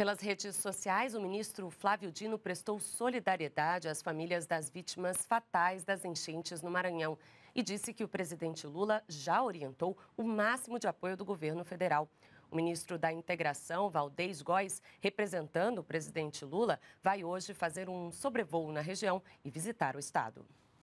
Pelas redes sociais, o ministro Flávio Dino prestou solidariedade às famílias das vítimas fatais das enchentes no Maranhão e disse que o presidente Lula já orientou o máximo de apoio do governo federal. O ministro da Integração, Valdez Góes, representando o presidente Lula, vai hoje fazer um sobrevoo na região e visitar o estado.